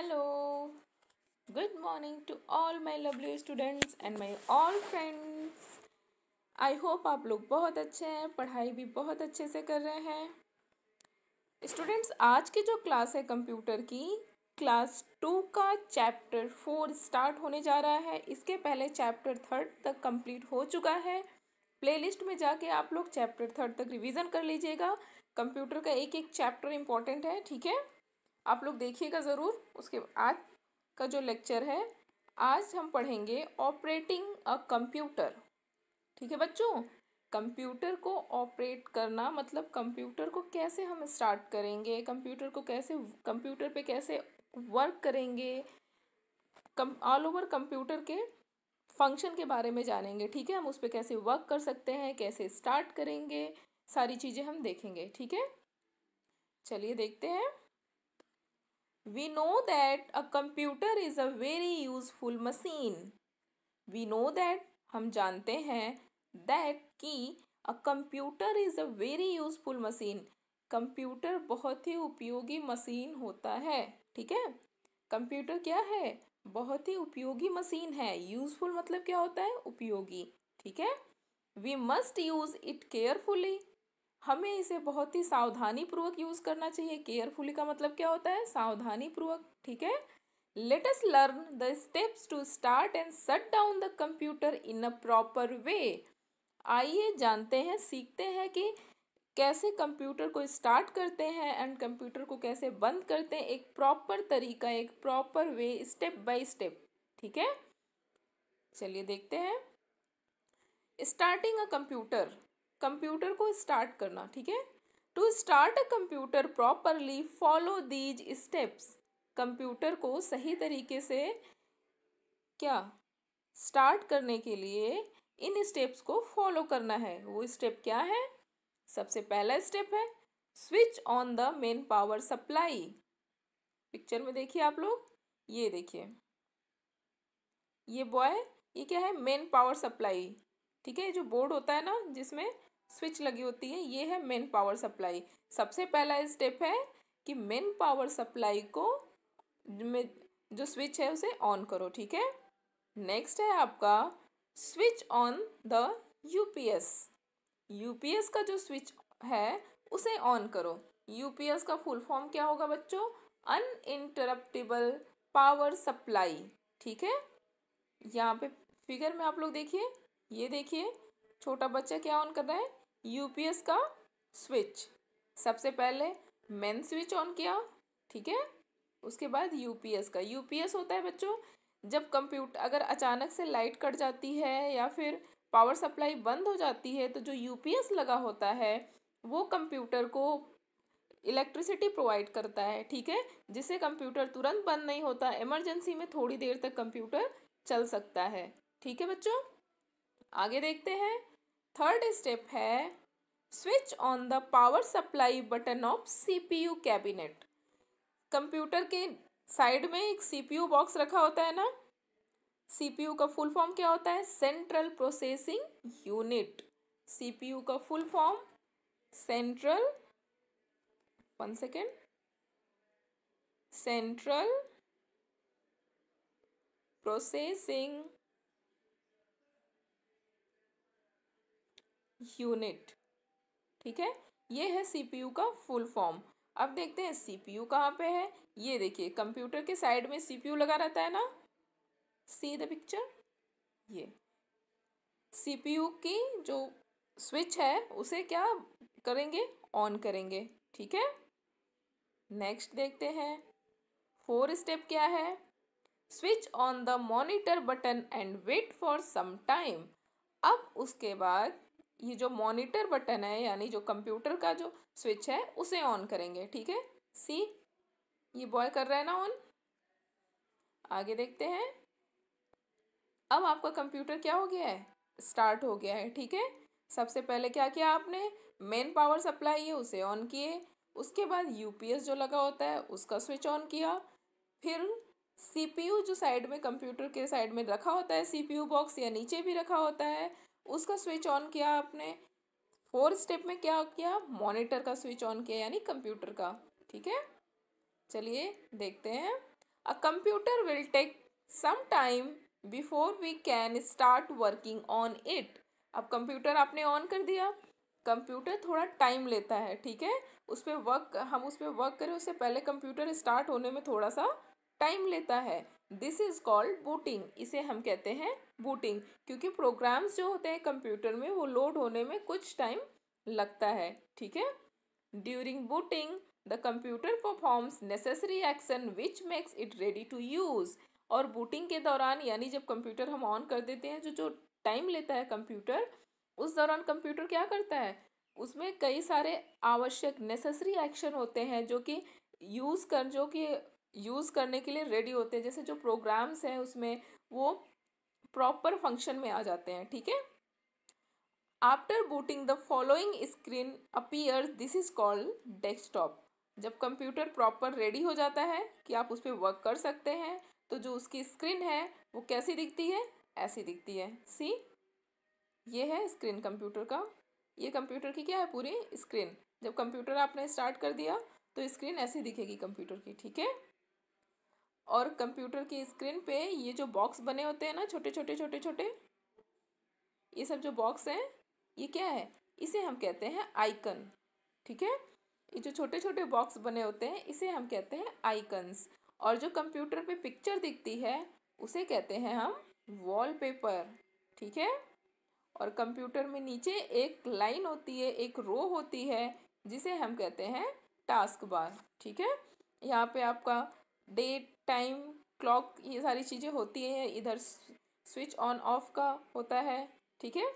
Hello good morning to all my lovely students and my all friends I hope आप लोग बहुत अच्छे हैं पढ़ाई भी बहुत अच्छे से कर रहे हैं स्टूडेंट्स आज की जो क्लास है कंप्यूटर की क्लास टू का चैप्टर फोर स्टार्ट होने जा रहा है इसके पहले चैप्टर थर्ड तक कंप्लीट हो चुका है प्लेलिस्ट में जाके आप लोग चैप्टर थर्ड तक रिवीजन कर लीजिएगा कंप्यूटर का एक एक चैप्टर इम्पॉर्टेंट है ठीक है आप लोग देखिएगा ज़रूर उसके आज का जो लेक्चर है आज हम पढ़ेंगे ऑपरेटिंग अ कंप्यूटर ठीक है बच्चों कंप्यूटर को ऑपरेट करना मतलब कंप्यूटर को कैसे हम स्टार्ट करेंगे कंप्यूटर को कैसे कंप्यूटर पे कैसे वर्क करेंगे कम ऑल ओवर कंप्यूटर के फंक्शन के बारे में जानेंगे ठीक है हम उस पर कैसे वर्क कर सकते हैं कैसे स्टार्ट करेंगे सारी चीज़ें हम देखेंगे ठीक है चलिए देखते हैं We know that a computer is a very useful machine. We know that हम जानते हैं that कि a computer is a very useful machine. Computer बहुत ही उपयोगी मशीन होता है ठीक है कंप्यूटर क्या है बहुत ही उपयोगी मशीन है यूजफुल मतलब क्या होता है उपयोगी ठीक है we must use it carefully हमें इसे बहुत ही सावधानी पूर्वक यूज़ करना चाहिए केयरफुली का मतलब क्या होता है सावधानी पूर्वक ठीक है let's learn the steps to start and shut down the computer in a proper way आइए जानते हैं सीखते हैं कि कैसे कंप्यूटर को स्टार्ट करते हैं एंड कंप्यूटर को कैसे बंद करते हैं एक प्रॉपर तरीका एक proper way step by step ठीक है चलिए देखते हैं स्टार्टिंग अ कंप्यूटर कंप्यूटर को स्टार्ट करना ठीक है to start a computer properly follow these steps computer को सही तरीके से क्या स्टार्ट करने के लिए इन स्टेप्स को फॉलो करना है वो स्टेप क्या है सबसे पहला स्टेप है switch on the main power supply picture में देखिए आप लोग ये देखिए ये बॉय ये क्या है मेन पावर सप्लाई ठीक है जो बोर्ड होता है ना जिसमें स्विच लगी होती है ये है मेन पावर सप्लाई सबसे पहला स्टेप है कि मेन पावर सप्लाई को जो स्विच है उसे ऑन करो ठीक है नेक्स्ट है आपका switch on the UPS UPS का जो स्विच है उसे ऑन करो यूपीएस का फुल फॉर्म क्या होगा बच्चों अन इंटरप्टेबल पावर सप्लाई ठीक है यहाँ पे फिगर में आप लोग देखिए ये देखिए छोटा बच्चा क्या ऑन कर रहा है यूपीएस का स्विच सबसे पहले मेन स्विच ऑन किया ठीक है उसके बाद यूपीएस का यूपीएस होता है बच्चों जब कंप्यूटर अगर अचानक से लाइट कट जाती है या फिर पावर सप्लाई बंद हो जाती है तो जो यूपीएस लगा होता है वो कंप्यूटर को इलेक्ट्रिसिटी प्रोवाइड करता है ठीक है जिससे कंप्यूटर तुरंत बंद नहीं होता इमरजेंसी में थोड़ी देर तक कंप्यूटर चल सकता है ठीक है बच्चों आगे देखते हैं थर्ड स्टेप है switch on the power supply button off CPU cabinet computer के साइड में एक सीपीयू बॉक्स रखा होता है ना सीपीयू का फुल फॉर्म क्या होता है सेंट्रल प्रोसेसिंग यूनिट सीपीयू का full form central one second central processing unit ठीक है ये है सीपीयू का फुल फॉर्म अब देखते हैं सीपीयू कहाँ पे है ये देखिए कंप्यूटर के साइड में सीपीयू लगा रहता है ना सी द पिक्चर ये सीपीयू की जो स्विच है उसे क्या करेंगे ऑन करेंगे ठीक है नेक्स्ट देखते हैं फोर स्टेप क्या है switch on the monitor button and wait for some time अब उसके बाद ये जो मॉनिटर बटन है यानी जो कंप्यूटर का जो स्विच है उसे ऑन करेंगे ठीक है सी ये बॉय कर रहा है ना ऑन आगे देखते हैं अब आपका कंप्यूटर क्या हो गया है स्टार्ट हो गया है ठीक है सबसे पहले क्या किया आपने मेन पावर सप्लाई है उसे ऑन किए उसके बाद यूपीएस जो लगा होता है उसका स्विच ऑन किया फिर सीपीयू जो साइड में कंप्यूटर के साइड में रखा होता है सीपीयू बॉक्स या नीचे भी रखा होता है उसका स्विच ऑन किया आपने फोर्थ स्टेप में क्या किया मॉनिटर का स्विच ऑन किया यानी कंप्यूटर का ठीक है चलिए देखते हैं a computer will take some time before we can start working on it अब कंप्यूटर आपने ऑन कर दिया कंप्यूटर थोड़ा टाइम लेता है ठीक है उस पर वर्क हम उस पर वर्क करें उससे पहले कंप्यूटर स्टार्ट होने में थोड़ा सा टाइम लेता है दिस इज़ कॉल्ड बूटिंग इसे हम कहते हैं बूटिंग क्योंकि प्रोग्राम्स जो होते हैं कंप्यूटर में वो लोड होने में कुछ टाइम लगता है ठीक है during booting the computer performs necessary action which makes it ready to use और बूटिंग के दौरान यानी जब कंप्यूटर हम ऑन कर देते हैं जो जो टाइम लेता है कंप्यूटर उस दौरान कंप्यूटर क्या करता है उसमें कई सारे आवश्यक नेसेसरी एक्शन होते हैं जो कि यूज़ कर जो कि यूज़ करने के लिए रेडी होते हैं जैसे जो प्रोग्राम्स हैं उसमें वो प्रॉपर फंक्शन में आ जाते हैं ठीक है after booting the following screen appears this is called desktop जब कंप्यूटर प्रॉपर रेडी हो जाता है कि आप उस पर वर्क कर सकते हैं तो जो उसकी स्क्रीन है वो कैसी दिखती है ऐसी दिखती है सी ये है स्क्रीन कंप्यूटर का ये कंप्यूटर की क्या है पूरी स्क्रीन जब कंप्यूटर आपने स्टार्ट कर दिया तो स्क्रीन ऐसी दिखेगी कंप्यूटर की ठीक है और कंप्यूटर की स्क्रीन पे ये जो बॉक्स बने होते हैं ना छोटे छोटे छोटे छोटे ये सब जो बॉक्स हैं ये क्या है इसे हम कहते हैं आइकन ठीक है ये जो छोटे छोटे बॉक्स बने होते हैं इसे हम कहते हैं आइकन्स और जो कंप्यूटर पे पिक्चर दिखती है उसे कहते हैं हम वॉलपेपर ठीक है और कंप्यूटर में नीचे एक लाइन होती है एक रो होती है जिसे हम कहते हैं टास्क बार ठीक है यहाँ पे आपका डेट टाइम क्लॉक ये सारी चीज़ें होती है इधर स्विच ऑन ऑफ का होता है ठीक है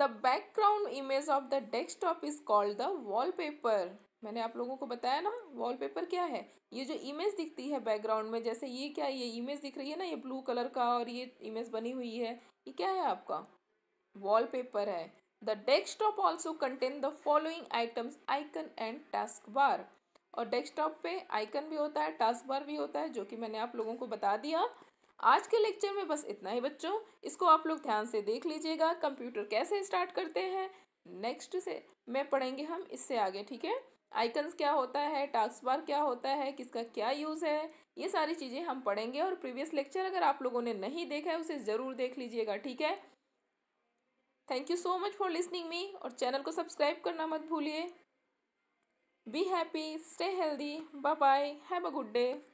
the background image of the desktop is called the wallpaper मैंने आप लोगों को बताया ना वॉलपेपर क्या है ये जो इमेज दिखती है बैकग्राउंड में जैसे ये क्या ये इमेज दिख रही है ना ये ब्लू कलर का और ये इमेज बनी हुई है ये क्या है आपका वॉलपेपर है the desktop also contain the following items icon and taskbar और डेस्कटॉप पे आइकन भी होता है टास्क बार भी होता है जो कि मैंने आप लोगों को बता दिया आज के लेक्चर में बस इतना ही बच्चों इसको आप लोग ध्यान से देख लीजिएगा कंप्यूटर कैसे स्टार्ट करते हैं नेक्स्ट से मैं पढ़ेंगे हम इससे आगे ठीक है आइकन्स क्या होता है टास्क बार क्या होता है किसका क्या यूज़ है ये सारी चीज़ें हम पढ़ेंगे और प्रीवियस लेक्चर अगर आप लोगों ने नहीं देखा है उसे ज़रूर देख लीजिएगा ठीक है thank you so much for listening me और चैनल को सब्सक्राइब करना मत भूलिए Be happy, stay healthy. Bye bye. Have a good day.